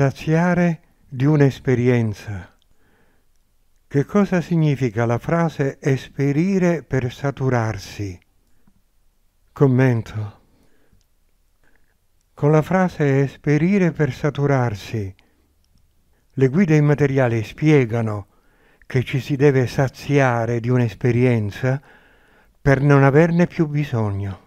saziare di un'esperienza. Che cosa significa la frase esperire per saturarsi? Commento. Con la frase esperire per saturarsi, le guide immateriali spiegano che ci si deve saziare di un'esperienza per non averne più bisogno.